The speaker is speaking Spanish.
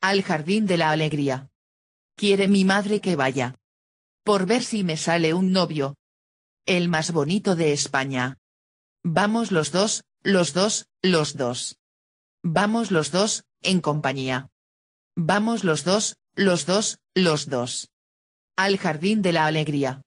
al jardín de la alegría. Quiere mi madre que vaya. Por ver si me sale un novio. El más bonito de España. Vamos los dos, los dos, los dos. Vamos los dos, en compañía. Vamos los dos, los dos, los dos. Al jardín de la alegría.